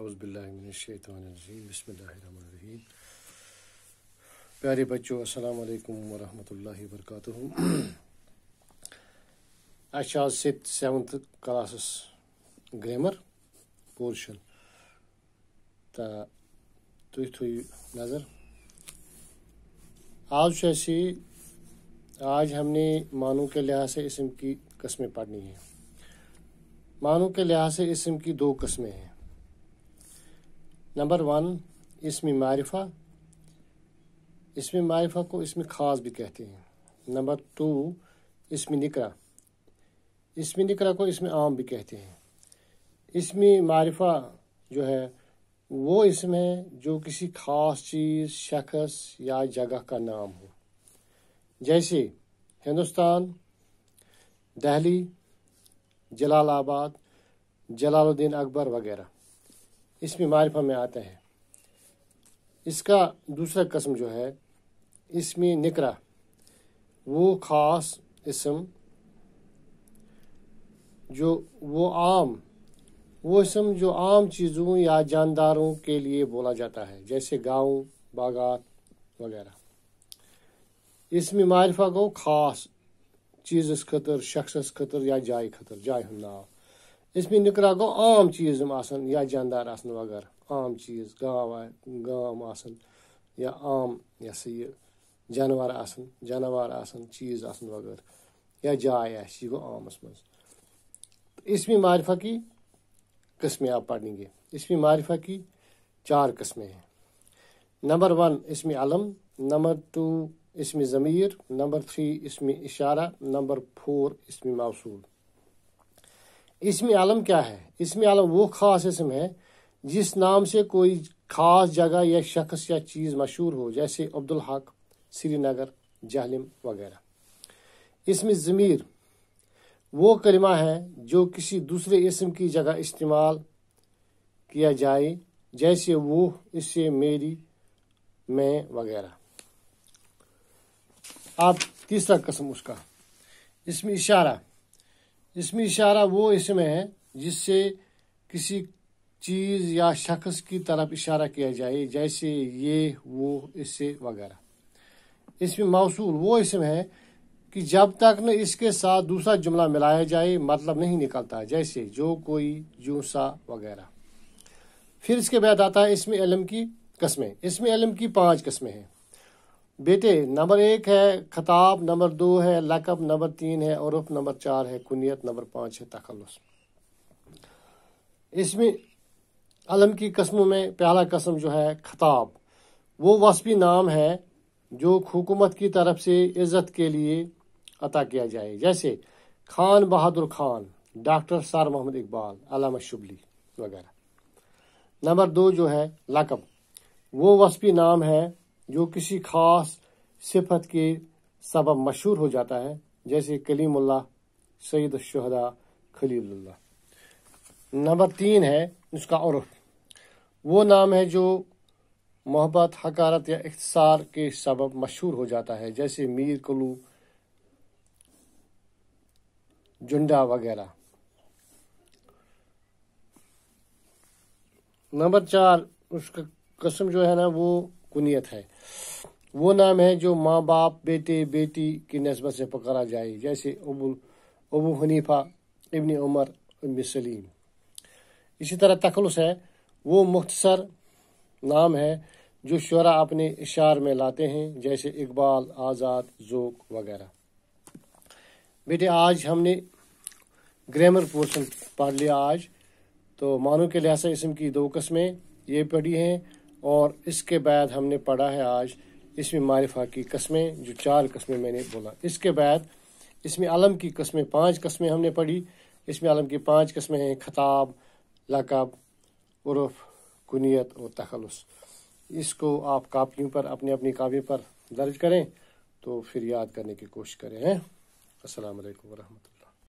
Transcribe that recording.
अज़बिल्लिनशैतरजीम बसमीम प्यारे बच्चों अस्सलाम वालेकुम वरहमतुल्लाहि वबरकातुहू अच्छा आज से सेवन्थ क्लासस पोर्शन तो तुम थो नज़र आज से आज हमने मानों के लिहाज से इसम की कस्में पढ़नी है मानों के लिहाज से इसम की दो कस्में हैं नंबर वन इसमें मारिफा इसमें मारिफा को इसमें ख़ास भी कहते हैं नंबर टू इसम निकरा इसमें निकरा को इसमें आम भी कहते हैं इसम मारिफा जो है वो इसम है जो किसी ख़ास चीज़ शख्स या जगह का नाम हो जैसे हिंदुस्तान दहली जलालाबाद जलालुद्दीन अकबर वगैरह इसमें मारिफा में आता है इसका दूसरा कस्म जो है इसमें निकरा वो ख़ास इसम जो वो आम वो इसम जो आम चीज़ों या जानदारों के लिए बोला जाता है जैसे गांव बागात वगैरह इसमें मारिफा को ख़ास चीज़स खतर शख्स खतर या जाय खतर जाय हम नाव इसमें निकरा गो आम चीज या जानदार वगैरह आम चीज गाव गाम या आम यह सह यह जानवर जानवर चीज वगैरह या जाय यह गो आमस मज इसमें मारिफा की किस्में आप पढ़ेंगे इसमें मारिफा की चार किस्में हैं नंबर वन इसमें अलम नंबर टू इसमें ज़मीर नंबर थ्री इसमें इशारा नंबर फोर इसमें मौसूल इसमें आलम क्या है इसमें आलम वो खास इसम है जिस नाम से कोई खास जगह या शख्स या चीज़ मशहूर हो जैसे अब्दुल हक श्रीनगर जहलिम वगैरह इसमें ज़मीर वो कलमा है जो किसी दूसरे इसम की जगह इस्तेमाल किया जाए जैसे वो इससे मेरी मैं वगैरह आप तीसरा कस्म उसका इसमें इशारा इसमें इशारा वो इसमें है जिससे किसी चीज़ या शख्स की तरफ इशारा किया जाए जैसे ये वो इससे वगैरह इसमें मौसूल वो इसम है कि जब तक न इसके साथ दूसरा जुमला मिलाया जाए मतलब नहीं निकलता जैसे जो कोई जो सा वगैरह फिर इसके बाद आता है इसमें इलम की कस्में इसमें इलम की पांच कस्में हैं बेटे नंबर एक है खताब नंबर दो है लकब नंबर तीन है औरफ नंबर चार है कुनियत नंबर पाँच है तखलस इसमें अलम की कस्मों में पहला कस्म जो है खताब वो वस्फी नाम है जो हुकूमत की तरफ से इज़्ज़त के लिए अता किया जाए जैसे खान बहादुर खान डॉक्टर सार मोहम्मद इकबाल अलामा शुबली वगैरह नंबर दो जो है लकब वो वसबी नाम है जो किसी खास सिफत के सबब मशहूर हो जाता है जैसे कलीमुल्ला सईद शहदा खलील्ला नंबर तीन है उसका और वो नाम है जो मोहब्बत हकारत या इख्तार के सबब मशहूर हो जाता है जैसे मीर कलू जुंडा वगैरह नंबर चार उसका कसम जो है ना वो कुनियत है वो नाम है जो माँ बाप बेटे बेटी की नस्बत से पकड़ा जाए जैसे अबुल अबू हनीफा इबन उमर इबन सलीम इसी तरह तखलस है वो मुख्तसर नाम है जो शुरा अपने इशार में लाते हैं जैसे इकबाल आज़ाद जोक वगैरह बेटे आज हमने ग्रामर पोर्शन पढ़ लिया आज तो मानों के लिहाजा इसम की दो कस्में ये पढ़ी हैं और इसके बाद हमने पढ़ा है आज इसमें मारिफा की कस्में जो चार कस्में मैंने बोला इसके बाद इसमें आलम की कस्में पांच कस्में हमने पढ़ी इसमें आलम की पांच कस्में हैं खताब लकब उर्फ कुनीत और तखलस इसको आप कापियों पर अपने अपनी कापी पर दर्ज करें तो फिर याद करने की कोशिश करें हैं असलकम वरहमत